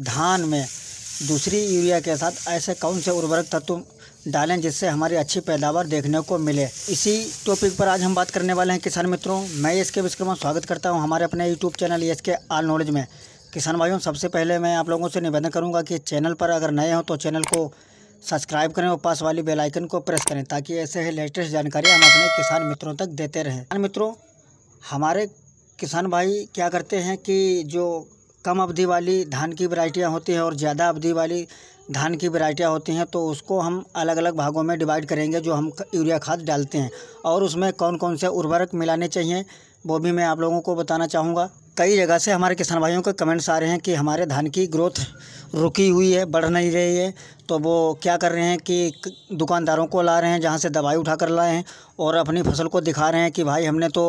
धान में दूसरी यूरिया के साथ ऐसे कौन से उर्वरक तत्व डालें जिससे हमारी अच्छी पैदावार देखने को मिले इसी टॉपिक पर आज हम बात करने वाले हैं किसान मित्रों मैं इसके विश्वकर्मा स्वागत करता हूं हमारे अपने यूट्यूब चैनल एस के आल नॉलेज में किसान भाइयों सबसे पहले मैं आप लोगों से निवेदन करूँगा कि चैनल पर अगर नए हों तो चैनल को सब्सक्राइब करें और पास वाली बेलाइकन को प्रेस करें ताकि ऐसे ही लेटेस्ट जानकारी हम अपने किसान मित्रों तक देते रहें किसान मित्रों हमारे किसान भाई क्या करते हैं कि जो कम अवधि वाली धान की वरायटियाँ होती हैं और ज़्यादा अवधि वाली धान की वरायटियाँ होती हैं तो उसको हम अलग अलग भागों में डिवाइड करेंगे जो हम यूरिया खाद डालते हैं और उसमें कौन कौन से उर्वरक मिलाने चाहिए वो भी मैं आप लोगों को बताना चाहूँगा कई जगह से हमारे किसान भाइयों के कमेंट्स आ रहे हैं कि हमारे धान की ग्रोथ रुकी हुई है बढ़ नहीं रही है तो वो क्या कर रहे हैं कि दुकानदारों को ला रहे हैं जहाँ से दवाई उठा कर लाए हैं और अपनी फसल को दिखा रहे हैं कि भाई हमने तो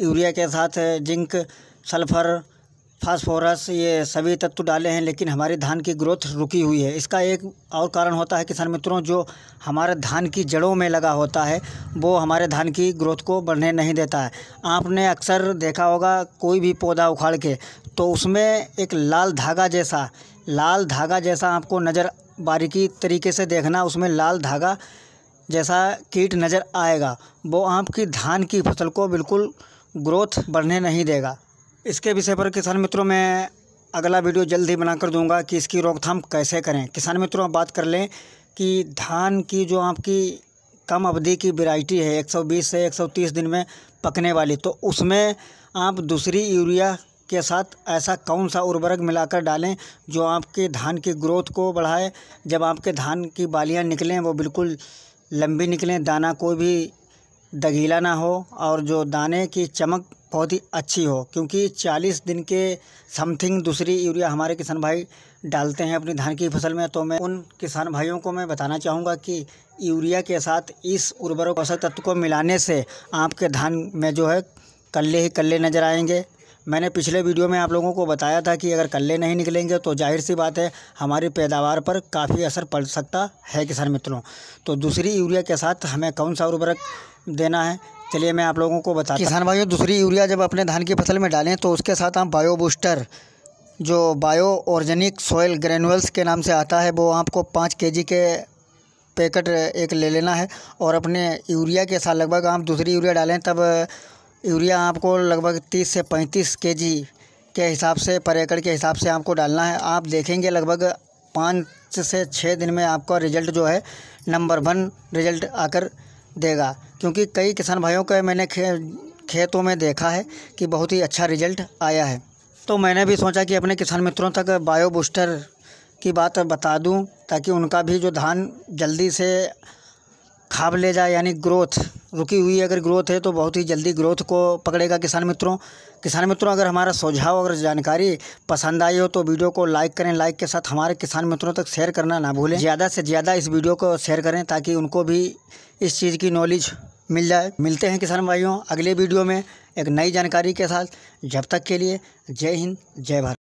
यूरिया के साथ जिंक सल्फ़र फास्फोरस ये सभी तत्व डाले हैं लेकिन हमारे धान की ग्रोथ रुकी हुई है इसका एक और कारण होता है किसान मित्रों जो हमारे धान की जड़ों में लगा होता है वो हमारे धान की ग्रोथ को बढ़ने नहीं देता है आपने अक्सर देखा होगा कोई भी पौधा उखाड़ के तो उसमें एक लाल धागा जैसा लाल धागा जैसा आपको नज़र बारीकी तरीके से देखना उसमें लाल धागा जैसा कीट नज़र आएगा वो आपकी धान की फसल को बिल्कुल ग्रोथ बढ़ने नहीं देगा इसके विषय पर किसान मित्रों मैं अगला वीडियो जल्द ही बना कर दूंगा कि इसकी रोकथाम कैसे करें किसान मित्रों आप बात कर लें कि धान की जो आपकी कम अवधि की वेराइटी है 120 से 130 दिन में पकने वाली तो उसमें आप दूसरी यूरिया के साथ ऐसा कौन सा उर्वरक मिलाकर डालें जो आपके धान की ग्रोथ को बढ़ाए जब आपके धान की बालियाँ निकलें वो बिल्कुल लंबी निकलें दाना कोई भी दगीला ना हो और जो दाने की चमक बहुत ही अच्छी हो क्योंकि चालीस दिन के समथिंग दूसरी यूरिया हमारे किसान भाई डालते हैं अपनी धान की फसल में तो मैं उन किसान भाइयों को मैं बताना चाहूँगा कि यूरिया के साथ इस उर्वरक पोषक तत्व को मिलाने से आपके धान में जो है कल्ले ही कल्ले नज़र आएंगे मैंने पिछले वीडियो में आप लोगों को बताया था कि अगर कल्ले नहीं निकलेंगे तो जाहिर सी बात है हमारी पैदावार पर काफ़ी असर पड़ सकता है किसान मित्रों तो दूसरी यूरिया के साथ हमें कौन सा उर्वरक देना है चलिए मैं आप लोगों को बता किसान भाइयों दूसरी यूरिया जब अपने धान की फसल में डालें तो उसके साथ हम बायो बूस्टर जो बायो ऑर्गेनिक सॉयल ग्रेनुअल्स के नाम से आता है वो आपको पाँच के के पैकेट एक ले लेना है और अपने यूरिया के साथ लगभग आप दूसरी यूरिया डालें तब यूरिया आपको लगभग तीस से पैंतीस के जी के हिसाब से पर एकड़ के हिसाब से आपको डालना है आप देखेंगे लगभग पाँच से छः दिन में आपका रिज़ल्ट जो है नंबर वन रिज़ल्ट आकर देगा क्योंकि कई किसान भाइयों का मैंने खे, खेतों में देखा है कि बहुत ही अच्छा रिजल्ट आया है तो मैंने भी सोचा कि अपने किसान मित्रों तक बायो बूस्टर की बात बता दूं ताकि उनका भी जो धान जल्दी से खाब ले जाए यानी ग्रोथ रुकी हुई अगर ग्रोथ है तो बहुत ही जल्दी ग्रोथ को पकड़ेगा किसान मित्रों किसान मित्रों अगर हमारा सुझाव अगर जानकारी पसंद आई हो तो वीडियो को लाइक करें लाइक के साथ हमारे किसान मित्रों तक शेयर करना ना भूलें ज़्यादा से ज़्यादा इस वीडियो को शेयर करें ताकि उनको भी इस चीज़ की नॉलेज मिल जाए मिलते हैं किसान भाइयों अगले वीडियो में एक नई जानकारी के साथ जब तक के लिए जय हिंद जय भारत